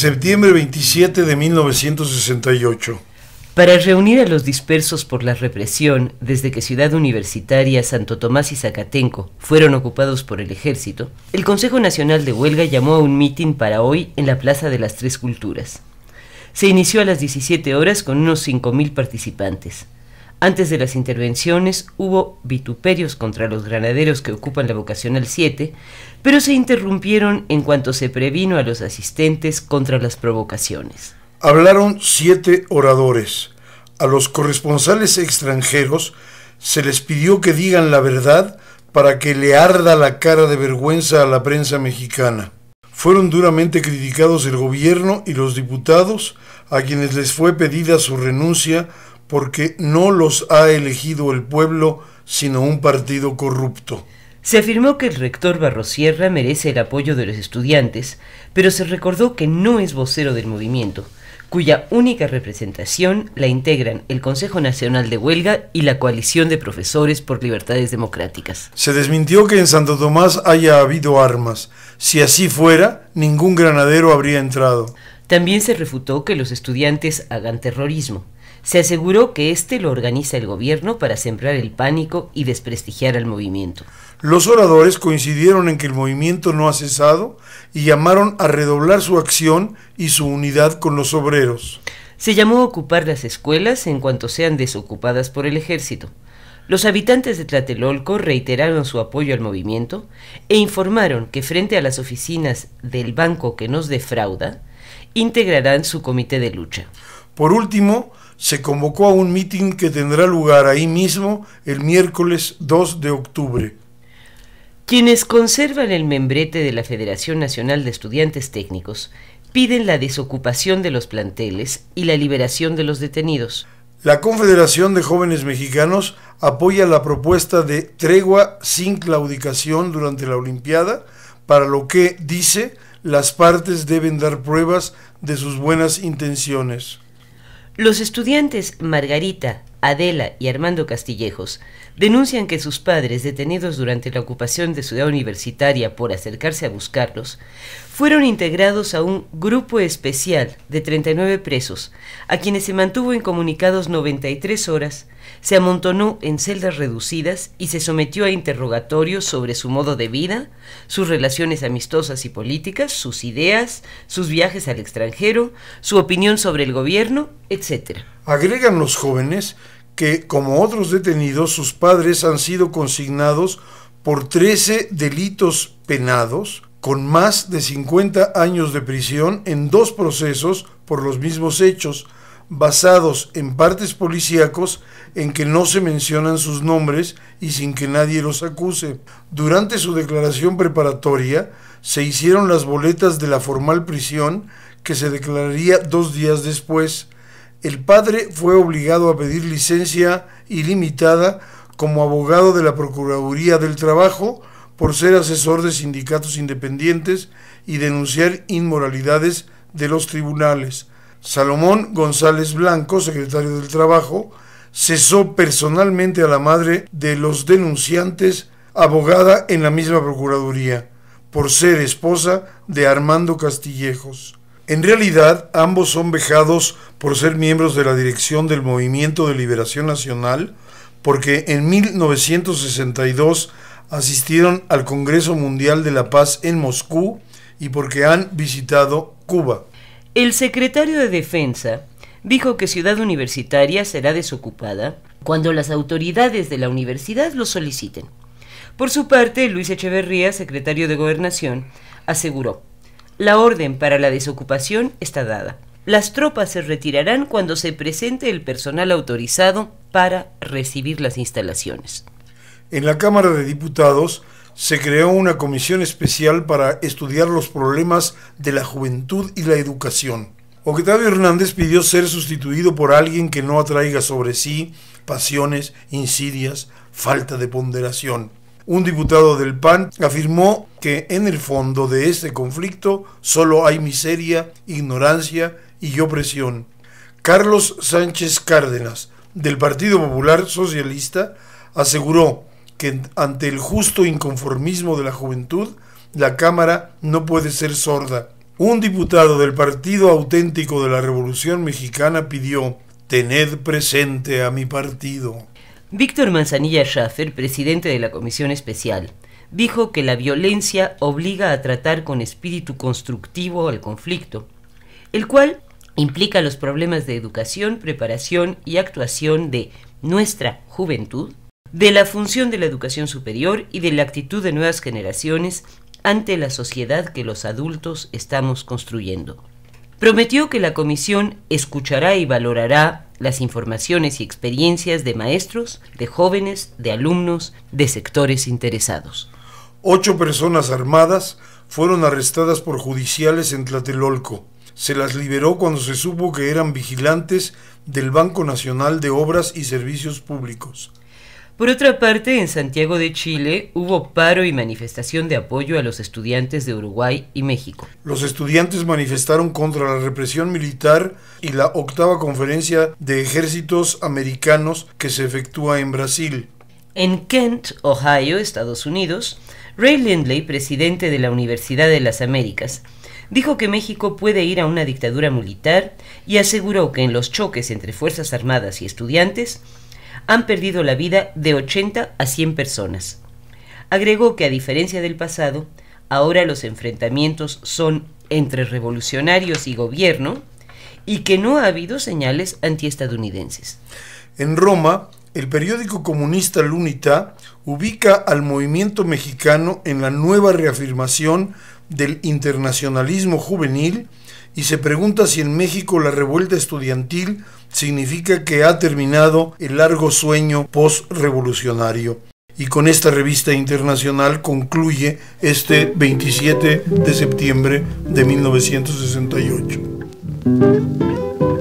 Septiembre 27 de 1968. Para reunir a los dispersos por la represión desde que Ciudad Universitaria, Santo Tomás y Zacatenco fueron ocupados por el ejército, el Consejo Nacional de Huelga llamó a un mitin para hoy en la Plaza de las Tres Culturas. Se inició a las 17 horas con unos 5.000 participantes. Antes de las intervenciones hubo vituperios contra los granaderos que ocupan la vocación al 7, pero se interrumpieron en cuanto se previno a los asistentes contra las provocaciones. Hablaron siete oradores. A los corresponsales extranjeros se les pidió que digan la verdad para que le arda la cara de vergüenza a la prensa mexicana. Fueron duramente criticados el gobierno y los diputados, a quienes les fue pedida su renuncia porque no los ha elegido el pueblo, sino un partido corrupto. Se afirmó que el rector Barrosierra merece el apoyo de los estudiantes, pero se recordó que no es vocero del movimiento, cuya única representación la integran el Consejo Nacional de Huelga y la Coalición de Profesores por Libertades Democráticas. Se desmintió que en Santo Tomás haya habido armas. Si así fuera, ningún granadero habría entrado. También se refutó que los estudiantes hagan terrorismo. Se aseguró que este lo organiza el gobierno para sembrar el pánico y desprestigiar al movimiento. Los oradores coincidieron en que el movimiento no ha cesado y llamaron a redoblar su acción y su unidad con los obreros. Se llamó a ocupar las escuelas en cuanto sean desocupadas por el ejército. Los habitantes de Tlatelolco reiteraron su apoyo al movimiento e informaron que frente a las oficinas del banco que nos defrauda, integrarán su comité de lucha. Por último, se convocó a un mitin que tendrá lugar ahí mismo el miércoles 2 de octubre. Quienes conservan el membrete de la Federación Nacional de Estudiantes Técnicos piden la desocupación de los planteles y la liberación de los detenidos. La Confederación de Jóvenes Mexicanos apoya la propuesta de tregua sin claudicación durante la Olimpiada, para lo que, dice, las partes deben dar pruebas de sus buenas intenciones. Los estudiantes Margarita, Adela y Armando Castillejos denuncian que sus padres, detenidos durante la ocupación de Ciudad Universitaria por acercarse a buscarlos, fueron integrados a un grupo especial de 39 presos, a quienes se mantuvo incomunicados 93 horas, se amontonó en celdas reducidas y se sometió a interrogatorios sobre su modo de vida, sus relaciones amistosas y políticas, sus ideas, sus viajes al extranjero, su opinión sobre el gobierno, etc. Agregan los jóvenes que, como otros detenidos, sus padres han sido consignados por 13 delitos penados, con más de 50 años de prisión en dos procesos por los mismos hechos, basados en partes policíacos en que no se mencionan sus nombres y sin que nadie los acuse. Durante su declaración preparatoria se hicieron las boletas de la formal prisión que se declararía dos días después el padre fue obligado a pedir licencia ilimitada como abogado de la Procuraduría del Trabajo por ser asesor de sindicatos independientes y denunciar inmoralidades de los tribunales. Salomón González Blanco, secretario del Trabajo, cesó personalmente a la madre de los denunciantes, abogada en la misma Procuraduría, por ser esposa de Armando Castillejos. En realidad, ambos son vejados por ser miembros de la dirección del Movimiento de Liberación Nacional, porque en 1962 asistieron al Congreso Mundial de la Paz en Moscú y porque han visitado Cuba. El secretario de Defensa dijo que Ciudad Universitaria será desocupada cuando las autoridades de la universidad lo soliciten. Por su parte, Luis Echeverría, secretario de Gobernación, aseguró la orden para la desocupación está dada. Las tropas se retirarán cuando se presente el personal autorizado para recibir las instalaciones. En la Cámara de Diputados se creó una comisión especial para estudiar los problemas de la juventud y la educación. Octavio Hernández pidió ser sustituido por alguien que no atraiga sobre sí pasiones, insidias, falta de ponderación. Un diputado del PAN afirmó que en el fondo de este conflicto solo hay miseria, ignorancia y opresión. Carlos Sánchez Cárdenas, del Partido Popular Socialista, aseguró que ante el justo inconformismo de la juventud, la Cámara no puede ser sorda. Un diputado del Partido Auténtico de la Revolución Mexicana pidió, tened presente a mi partido. Víctor Manzanilla Schaffer, presidente de la Comisión Especial, dijo que la violencia obliga a tratar con espíritu constructivo al conflicto, el cual implica los problemas de educación, preparación y actuación de nuestra juventud, de la función de la educación superior y de la actitud de nuevas generaciones ante la sociedad que los adultos estamos construyendo. Prometió que la comisión escuchará y valorará las informaciones y experiencias de maestros, de jóvenes, de alumnos, de sectores interesados. Ocho personas armadas fueron arrestadas por judiciales en Tlatelolco. Se las liberó cuando se supo que eran vigilantes del Banco Nacional de Obras y Servicios Públicos. Por otra parte, en Santiago de Chile hubo paro y manifestación de apoyo a los estudiantes de Uruguay y México. Los estudiantes manifestaron contra la represión militar y la octava conferencia de ejércitos americanos que se efectúa en Brasil. En Kent, Ohio, Estados Unidos, Ray Lindley, presidente de la Universidad de las Américas, dijo que México puede ir a una dictadura militar y aseguró que en los choques entre Fuerzas Armadas y estudiantes han perdido la vida de 80 a 100 personas. Agregó que a diferencia del pasado, ahora los enfrentamientos son entre revolucionarios y gobierno y que no ha habido señales antiestadounidenses. En Roma, el periódico comunista Lunita ubica al movimiento mexicano en la nueva reafirmación del internacionalismo juvenil y se pregunta si en México la revuelta estudiantil significa que ha terminado el largo sueño post-revolucionario. Y con esta revista internacional concluye este 27 de septiembre de 1968.